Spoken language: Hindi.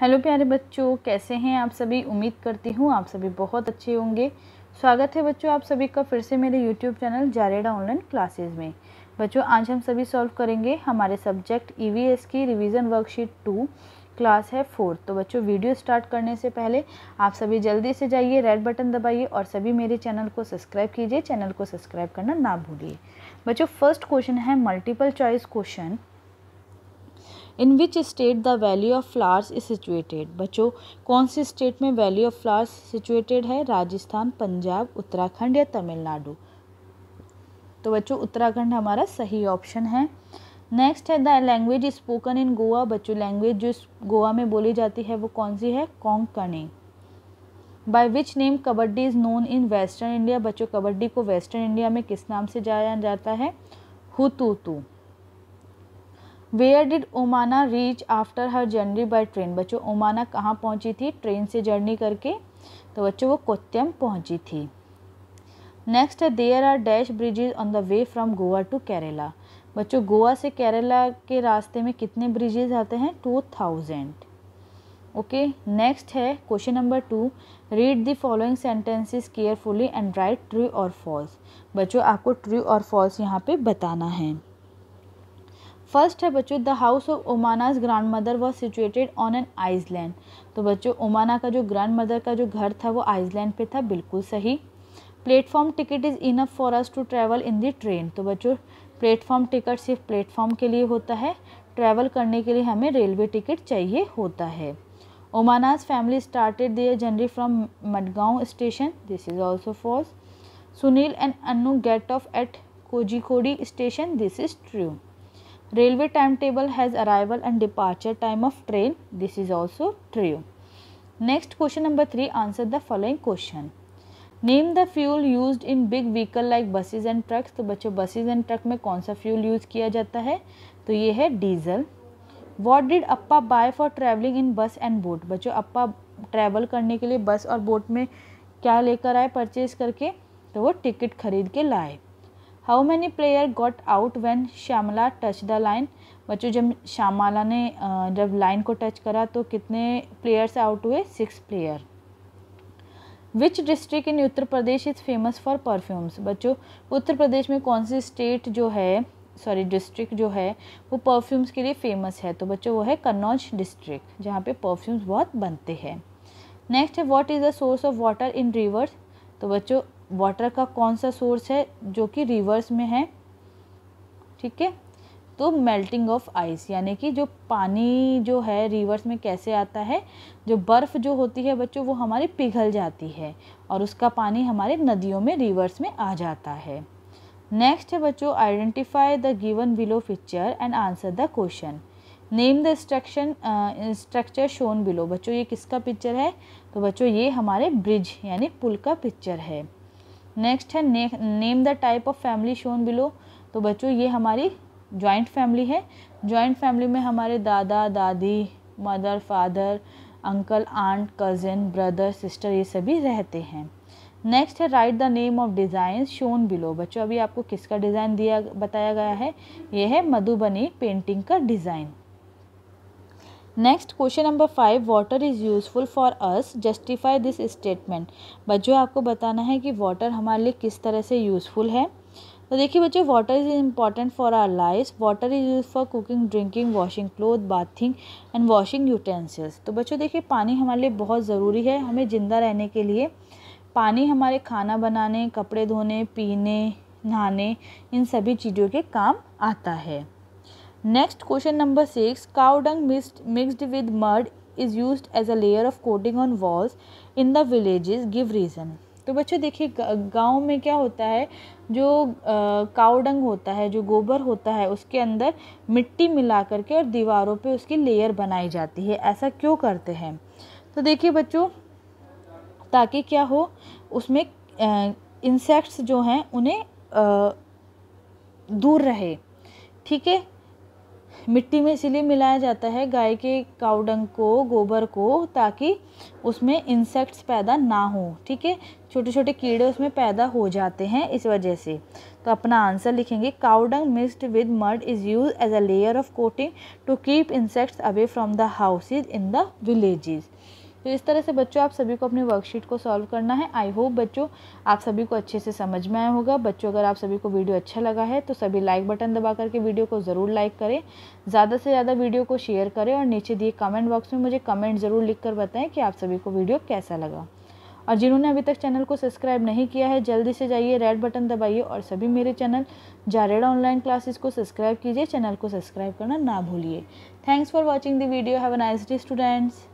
हेलो प्यारे बच्चों कैसे हैं आप सभी उम्मीद करती हूँ आप सभी बहुत अच्छे होंगे स्वागत है बच्चों आप सभी का फिर से मेरे यूट्यूब चैनल जारेडा ऑनलाइन क्लासेस में बच्चों आज हम सभी सॉल्व करेंगे हमारे सब्जेक्ट ई e की रिवीजन वर्कशीट टू क्लास है फोर्थ तो बच्चों वीडियो स्टार्ट करने से पहले आप सभी जल्दी से जाइए रेड बटन दबाइए और सभी मेरे चैनल को सब्सक्राइब कीजिए चैनल को सब्सक्राइब करना ना भूलिए बच्चों फर्स्ट क्वेश्चन है multiple choice question in which state the valley of flowers is situated बच्चों कौन से स्टेट में वैली ऑफ फ्लावर्स सिचुएटेड है राजस्थान पंजाब उत्तराखंड या तमिलनाडु तो बच्चों उत्तराखंड हमारा सही ऑप्शन है नेक्स्ट है the language spoken in Goa बच्चों लैंग्वेज जो गोवा में बोली जाती है वो कौन सी है Konkani by which name kabaddi is known in western India बच्चों कबड्डी को वेस्टर्न इंडिया में किस नाम से जाना जाता है hututu where did Omana reach after her journey by train बच्चों ओमाना कहाँ पहुँची थी ट्रेन से जर्नी करके तो बच्चों वो कोत्यम पहुँची थी नेक्स्ट है there are dash bridges on the way from Goa to Kerala बच्चों गोवा से केरला के रास्ते में कितने ब्रिजेज आते हैं टू थाउजेंड ओके नेक्स्ट है question number two read the following sentences carefully and write true और फॉल्स बच्चों आपको ट्रू और फॉल्स यहाँ पे बताना है फर्स्ट है बच्चों the house of Omana's grand mother was situated on an island तो बच्चों ओमाना का जो ग्रांड मदर का जो घर था वो आइसलैंड पे था बिल्कुल सही platform ticket is enough for us to travel in the train तो बच्चों प्लेटफॉर्म टिकट सिर्फ प्लेटफॉर्म के लिए होता है ट्रैवल करने के लिए हमें रेलवे टिकट चाहिए होता है Omana's family started their journey from Madgaon station this is also false Sunil and Anu get off at Kozhikode station this is true railway time table has arrival and departure time of train this is also true next question number three answer the following question name the fuel use in big vehicle like buses and trucks तो बच्चों बसेज एंड ट्रक में कौन सा फ्यूल यूज़ किया जाता है तो ये है diesel what did Appa buy for travelling in bus and boat बच्चों अप्पा ट्रेवल करने के लिए बस और बोट में क्या लेकर आए परचेज करके तो वो टिकट खरीद के लाए how many player got out when Shyamala touch the line बच्चों जब श्यामला ने जब लाइन को टच करा तो कितने प्लेयर्स आउट हुए six player which district in Uttar Pradesh is famous for perfumes बच्चों उत्तर प्रदेश में कौन सी स्टेट जो है सॉरी डिस्ट्रिक्ट जो है वो परफ्यूम्स के लिए फेमस है तो बच्चों वो है कन्नौज डिस्ट्रिक्ट जहाँ पे परफ्यूम्स बहुत बनते हैं नेक्स्ट है what is the source of water in rivers तो बच्चों वाटर का कौन सा सोर्स है जो कि रिवर्स में है ठीक है तो मेल्टिंग ऑफ आइस यानी कि जो पानी जो है रिवर्स में कैसे आता है जो बर्फ़ जो होती है बच्चों वो हमारी पिघल जाती है और उसका पानी हमारे नदियों में रिवर्स में आ जाता है नेक्स्ट है बच्चों identify the given below picture and answer the question name the स्ट्रक्शन स्ट्रक्चर शोन बिलो बच्चों ये किसका पिक्चर है तो बच्चों ये हमारे ब्रिज यानी पुल का पिक्चर है नेक्स्ट है ने, name the type of family shown below तो बच्चों ये हमारी जॉइंट फैमिली है जॉइंट फैमिली में हमारे दादा दादी mother father uncle aunt cousin brother sister ये सभी रहते हैं नेक्स्ट है write the name of design shown below बच्चों अभी आपको किसका डिज़ाइन दिया बताया गया है ये है मधुबनी पेंटिंग का design next question number five water is useful for us justify this statement बच्चों आपको बताना है कि वाटर हमारे लिए किस तरह से यूज़फुल है तो देखिए बच्चों water is important for our life water is use for cooking drinking washing cloth bathing and washing utensils तो बच्चों देखिए पानी हमारे लिए बहुत ज़रूरी है हमें ज़िंदा रहने के लिए पानी हमारे खाना बनाने कपड़े धोने पीने नहाने इन सभी चीज़ों के काम आता है next question number six cow dung mixed with mud is use as a layer of coating on walls in the village give reason तो बच्चों देखिए गांव में क्या होता है जो काउडंग होता है जो गोबर होता है उसके अंदर मिट्टी मिला करके और दीवारों पे उसकी लेयर बनाई जाती है ऐसा क्यों करते हैं तो देखिए बच्चों ताकि क्या हो उसमें इंसेक्ट्स जो हैं उन्हें दूर रहे ठीक है मिट्टी में इसीलिए मिलाया जाता है गाय के काउडंग को गोबर को ताकि उसमें इंसेक्ट्स पैदा ना हो ठीक है छोटे छोटे कीड़े उसमें पैदा हो जाते हैं इस वजह से तो अपना आंसर लिखेंगे cow dung mixed with mud is use as a layer of coating to keep insects away from the houses in the villages तो इस तरह से बच्चों आप सभी को अपने वर्कशीट को सॉल्व करना है आई होप बच्चों आप सभी को अच्छे से समझ में आया होगा बच्चों अगर आप सभी को वीडियो अच्छा लगा है तो सभी लाइक बटन दबा करके वीडियो को ज़रूर लाइक करें ज़्यादा से ज़्यादा वीडियो को शेयर करें और नीचे दिए कमेंट बॉक्स में मुझे कमेंट ज़रूर लिख कर बताएं कि आप सभी को वीडियो कैसा लगा और जिन्होंने अभी तक चैनल को सब्सक्राइब नहीं किया है जल्दी से जाइए रेड बटन दबाइए और सभी मेरे चैनल जारेडा ऑनलाइन क्लासेस को सब्सक्राइब कीजिए चैनल को सब्सक्राइब करना ना भूलिए thanks for watching the video have a nice day students